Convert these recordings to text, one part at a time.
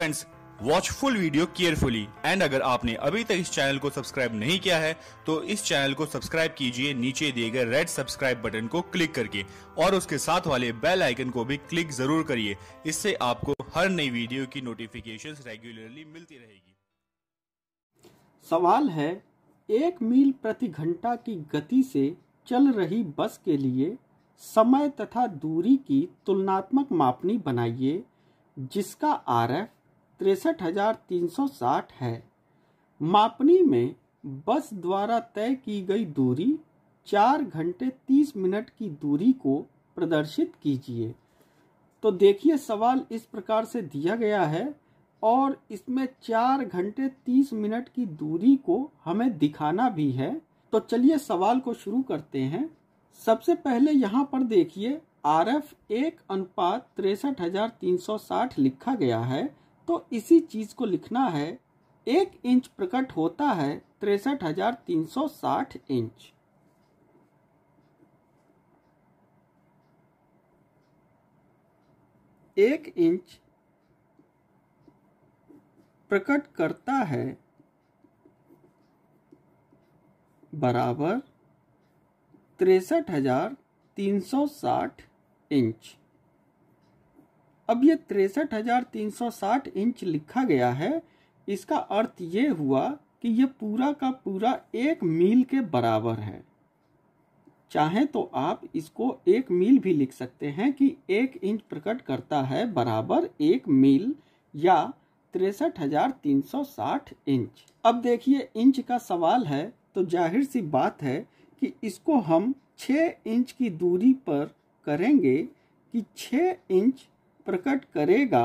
Friends watch full video carefully and अगर आपने अभी तक इस चैनल को सब्सक्राइब नहीं किया है तो इस चैनल को सब्सक्राइब कीजिए नीचे दिए गए रेड सब्सक्राइब बटन को क्लिक करके और उसके साथ वाले बेल आइकन को भी क्लिक जरूर करिए इससे आपको हर नई वीडियो की नोटिफिकेशन रेगुलरली मिलती रहेगी सवाल है एक मील प्रति घंटा की गति से चल रही बस के लिए समय तथा दूरी की तुलनात्मक मापनी बनाइए जिसका आरएफ तिरसठ हजार तीन सौ साठ है मापनी में बस द्वारा तय की गई दूरी चार घंटे तीस मिनट की दूरी को प्रदर्शित कीजिए तो देखिए सवाल इस प्रकार से दिया गया है और इसमें चार घंटे तीस मिनट की दूरी को हमें दिखाना भी है तो चलिए सवाल को शुरू करते हैं सबसे पहले यहाँ पर देखिए आर एफ एक अनुपात तिरसठ हजार तीन सौ साठ लिखा गया है तो इसी चीज को लिखना है एक इंच प्रकट होता है तिरसठ हजार तीन सौ साठ इंच एक इंच प्रकट करता है बराबर तिरसठ हजार तीन सौ साठ इंच अब ये तिरसठ हजार तीन सौ साठ इंच लिखा गया है इसका अर्थ ये हुआ कि ये पूरा का पूरा एक मील के बराबर है चाहे तो आप इसको एक मील भी लिख सकते हैं कि एक इंच प्रकट करता है बराबर एक मील या तिरसठ हजार तीन सौ साठ इंच अब देखिए इंच का सवाल है तो जाहिर सी बात है कि इसको हम 6 इंच की दूरी पर करेंगे कि 6 इंच प्रकट करेगा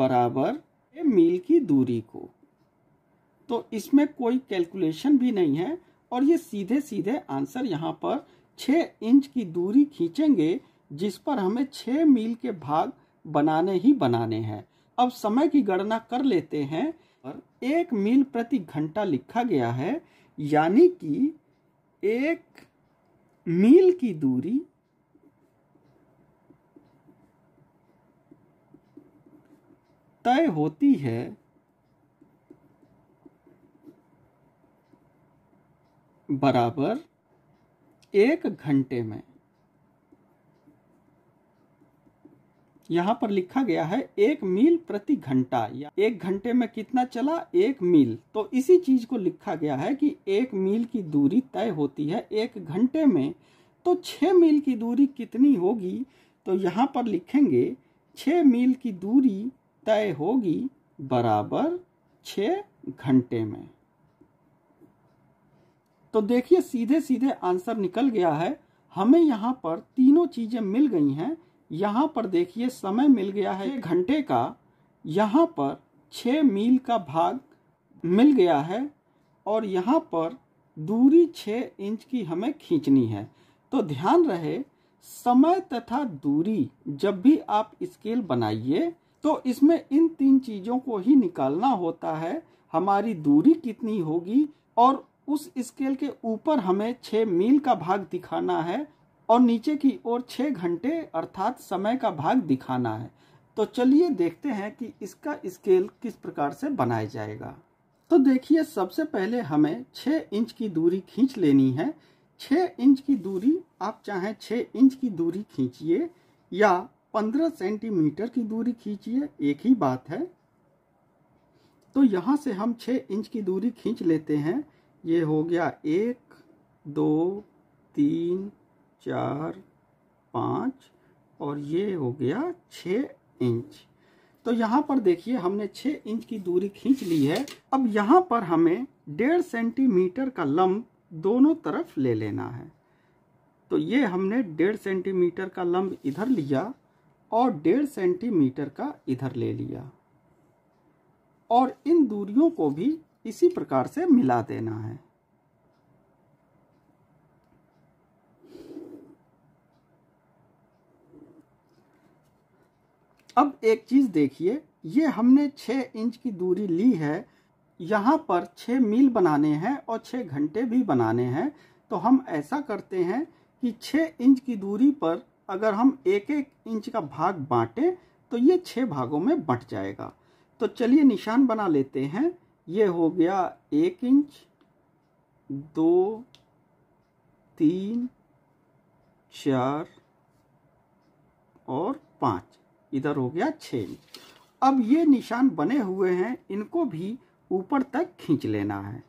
बराबर मील की दूरी को तो इसमें कोई कैलकुलेशन भी नहीं है और ये सीधे सीधे आंसर यहाँ पर छः इंच की दूरी खींचेंगे जिस पर हमें छः मील के भाग बनाने ही बनाने हैं अब समय की गणना कर लेते हैं और एक मील प्रति घंटा लिखा गया है यानी कि एक मील की दूरी तय होती है बराबर एक घंटे में यहां पर लिखा गया है एक मील प्रति घंटा या एक घंटे में कितना चला एक मील तो इसी चीज को लिखा गया है कि एक मील की दूरी तय होती है एक घंटे में तो छः मील की दूरी कितनी होगी तो यहां पर लिखेंगे छ मील की दूरी तय होगी बराबर छ घंटे में तो देखिए सीधे सीधे आंसर निकल गया है हमें यहाँ पर तीनों चीजें मिल गई हैं यहाँ पर देखिए समय मिल गया है घंटे का यहाँ पर छ मील का भाग मिल गया है और यहाँ पर दूरी छ इंच की हमें खींचनी है तो ध्यान रहे समय तथा दूरी जब भी आप स्केल बनाइए तो इसमें इन तीन चीज़ों को ही निकालना होता है हमारी दूरी कितनी होगी और उस स्केल के ऊपर हमें छः मील का भाग दिखाना है और नीचे की ओर छः घंटे अर्थात समय का भाग दिखाना है तो चलिए देखते हैं कि इसका स्केल किस प्रकार से बनाया जाएगा तो देखिए सबसे पहले हमें छः इंच की दूरी खींच लेनी है छः इंच की दूरी आप चाहें छः इंच की दूरी खींचिए या पंद्रह सेंटीमीटर की दूरी खींचिए एक ही बात है तो यहाँ से हम छः इंच की दूरी खींच लेते हैं ये हो गया एक दो तीन चार पाँच और ये हो गया छः इंच तो यहाँ पर देखिए हमने छः इंच की दूरी खींच ली है अब यहाँ पर हमें डेढ़ सेंटीमीटर का लम्ब दोनों तरफ ले लेना है तो ये हमने डेढ़ सेंटीमीटर का लम्ब इधर लिया और डेढ़ सेंटीमीटर का इधर ले लिया और इन दूरियों को भी इसी प्रकार से मिला देना है अब एक चीज देखिए ये हमने छ इंच की दूरी ली है यहाँ पर छ मील बनाने हैं और छ घंटे भी बनाने हैं तो हम ऐसा करते हैं कि छ इंच की दूरी पर अगर हम एक एक इंच का भाग बांटें तो ये छः भागों में बंट जाएगा तो चलिए निशान बना लेते हैं ये हो गया एक इंच दो तीन चार और पाँच इधर हो गया छः इंच अब ये निशान बने हुए हैं इनको भी ऊपर तक खींच लेना है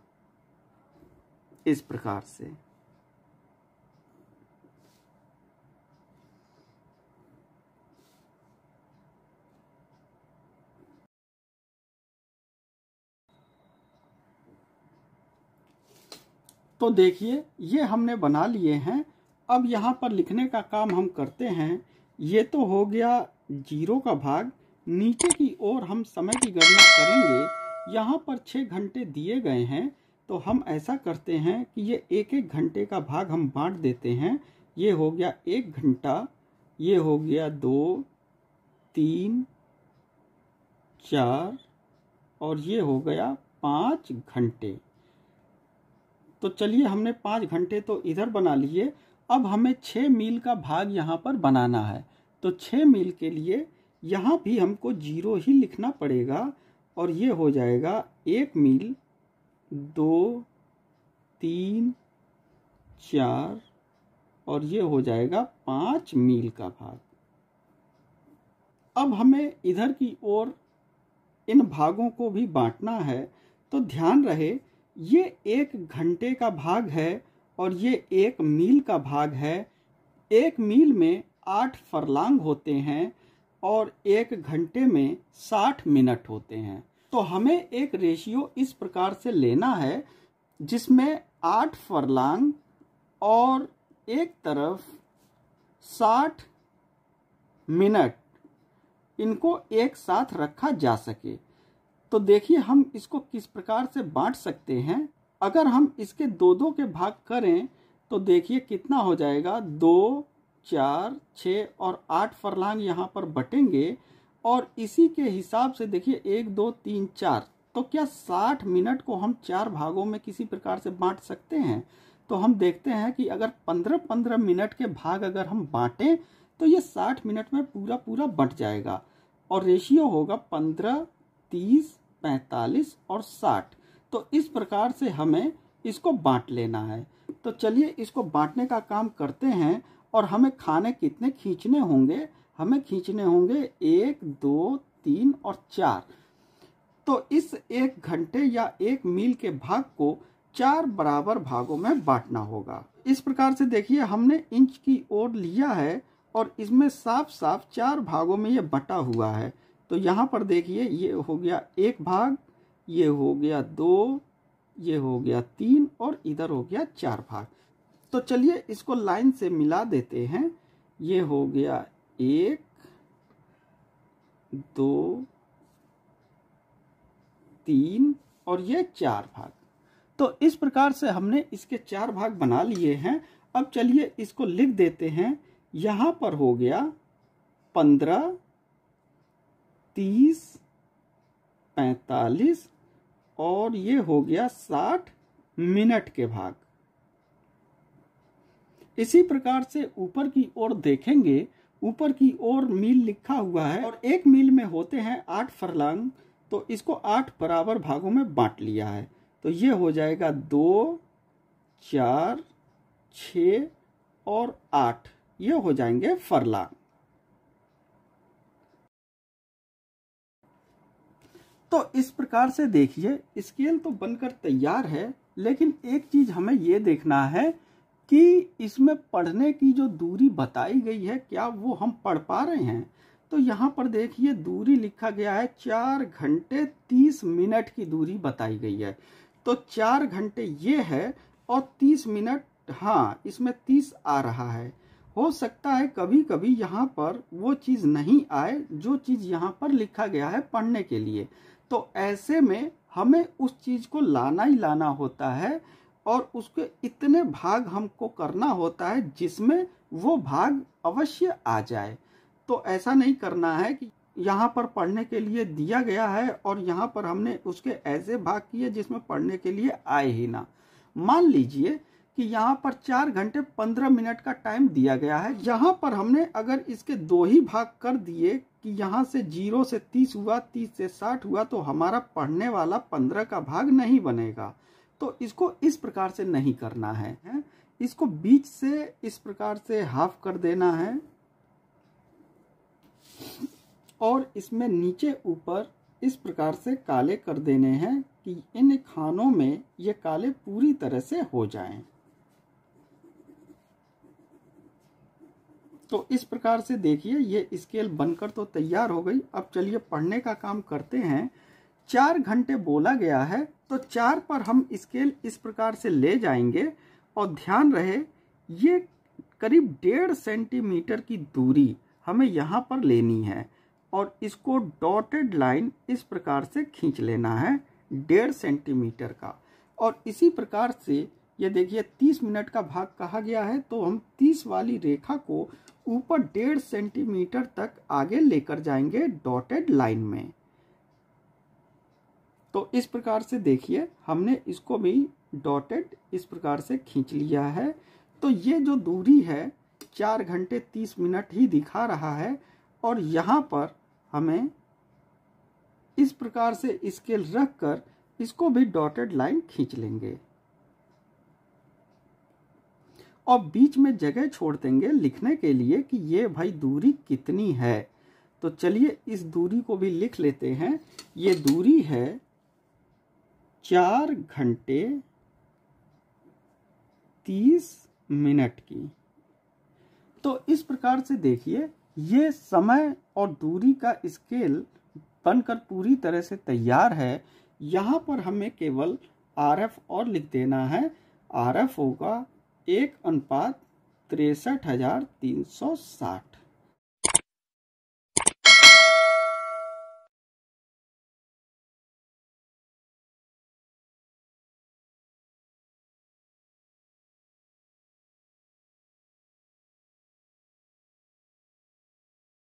इस प्रकार से तो देखिए ये हमने बना लिए हैं अब यहाँ पर लिखने का काम हम करते हैं ये तो हो गया जीरो का भाग नीचे की ओर हम समय की गणना करेंगे यहाँ पर छः घंटे दिए गए हैं तो हम ऐसा करते हैं कि ये एक एक घंटे का भाग हम बांट देते हैं ये हो गया एक घंटा ये हो गया दो तीन चार और ये हो गया पाँच घंटे तो चलिए हमने पाँच घंटे तो इधर बना लिए अब हमें छः मील का भाग यहाँ पर बनाना है तो छः मील के लिए यहाँ भी हमको जीरो ही लिखना पड़ेगा और ये हो जाएगा एक मील दो तीन चार और ये हो जाएगा पाँच मील का भाग अब हमें इधर की ओर इन भागों को भी बांटना है तो ध्यान रहे ये एक घंटे का भाग है और ये एक मील का भाग है एक मील में आठ फरलांग होते हैं और एक घंटे में साठ मिनट होते हैं तो हमें एक रेशियो इस प्रकार से लेना है जिसमें आठ फरलांग और एक तरफ साठ मिनट इनको एक साथ रखा जा सके तो देखिए हम इसको किस प्रकार से बांट सकते हैं अगर हम इसके दो दो के भाग करें तो देखिए कितना हो जाएगा दो चार छः और आठ फरलांग यहाँ पर बटेंगे और इसी के हिसाब से देखिए एक दो तीन चार तो क्या साठ मिनट को हम चार भागों में किसी प्रकार से बांट सकते हैं तो हम देखते हैं कि अगर पंद्रह पंद्रह मिनट के भाग अगर हम बांटें तो ये साठ मिनट में पूरा पूरा बट जाएगा और रेशियो होगा पंद्रह तीस पैंतालीस और साठ तो इस प्रकार से हमें इसको बांट लेना है तो चलिए इसको बांटने का काम करते हैं और हमें खाने कितने खींचने होंगे हमें खींचने होंगे एक दो तीन और चार तो इस एक घंटे या एक मील के भाग को चार बराबर भागों में बांटना होगा इस प्रकार से देखिए हमने इंच की ओर लिया है और इसमें साफ साफ चार भागों में ये बटा हुआ है तो यहाँ पर देखिए ये हो गया एक भाग ये हो गया दो ये हो गया तीन और इधर हो गया चार भाग तो चलिए इसको लाइन से मिला देते हैं ये हो गया एक दो तीन और ये चार भाग तो इस प्रकार से हमने इसके चार भाग बना लिए हैं अब चलिए इसको लिख देते हैं यहाँ पर हो गया पंद्रह तीस पैतालीस और ये हो गया साठ मिनट के भाग इसी प्रकार से ऊपर की ओर देखेंगे ऊपर की ओर मील लिखा हुआ है और एक मील में होते हैं आठ फरलांग तो इसको आठ बराबर भागों में बांट लिया है तो ये हो जाएगा दो चार छ और आठ ये हो जाएंगे फरलांग तो इस प्रकार से देखिए स्केल तो बनकर तैयार है लेकिन एक चीज हमें ये देखना है कि इसमें पढ़ने की जो दूरी बताई गई है क्या वो हम पढ़ पा रहे हैं तो यहाँ पर देखिए दूरी लिखा गया है चार घंटे तीस मिनट की दूरी बताई गई है तो चार घंटे ये है और तीस मिनट हाँ इसमें तीस आ रहा है हो सकता है कभी कभी यहाँ पर वो चीज़ नहीं आए जो चीज़ यहाँ पर लिखा गया है पढ़ने के लिए तो ऐसे में हमें उस चीज़ को लाना ही लाना होता है और उसके इतने भाग हमको करना होता है जिसमें वो भाग अवश्य आ जाए तो ऐसा नहीं करना है कि यहाँ पर पढ़ने के लिए दिया गया है और यहाँ पर हमने उसके ऐसे भाग किए जिसमें पढ़ने के लिए आए ही ना मान लीजिए कि यहाँ पर चार घंटे पंद्रह मिनट का टाइम दिया गया है यहाँ पर हमने अगर इसके दो ही भाग कर दिए कि यहाँ से जीरो से तीस हुआ तीस से साठ हुआ तो हमारा पढ़ने वाला पंद्रह का भाग नहीं बनेगा तो इसको इस प्रकार से नहीं करना है, है? इसको बीच से इस प्रकार से हाफ कर देना है और इसमें नीचे ऊपर इस प्रकार से काले कर देने हैं कि इन खानों में ये काले पूरी तरह से हो जाएं। तो इस प्रकार से देखिए ये स्केल बनकर तो तैयार हो गई अब चलिए पढ़ने का काम करते हैं चार घंटे बोला गया है तो चार पर हम स्केल इस प्रकार से ले जाएंगे और ध्यान रहे ये करीब डेढ़ सेंटीमीटर की दूरी हमें यहाँ पर लेनी है और इसको डॉटेड लाइन इस प्रकार से खींच लेना है डेढ़ सेंटीमीटर का और इसी प्रकार से ये देखिए तीस मिनट का भाग कहा गया है तो हम तीस वाली रेखा को ऊपर डेढ़ सेंटीमीटर तक आगे लेकर जाएंगे डॉटेड लाइन में तो इस प्रकार से देखिए हमने इसको भी डॉटेड इस प्रकार से खींच लिया है तो ये जो दूरी है चार घंटे तीस मिनट ही दिखा रहा है और यहाँ पर हमें इस प्रकार से स्केल रख कर इसको भी डॉटेड लाइन खींच लेंगे और बीच में जगह छोड़ देंगे लिखने के लिए कि ये भाई दूरी कितनी है तो चलिए इस दूरी को भी लिख लेते हैं ये दूरी है चार घंटे तीस मिनट की तो इस प्रकार से देखिए ये समय और दूरी का स्केल बनकर पूरी तरह से तैयार है यहाँ पर हमें केवल आर एफ और लिख देना है आर एफ होगा एक अनुपात तिरसठ हजार तीन सौ साठ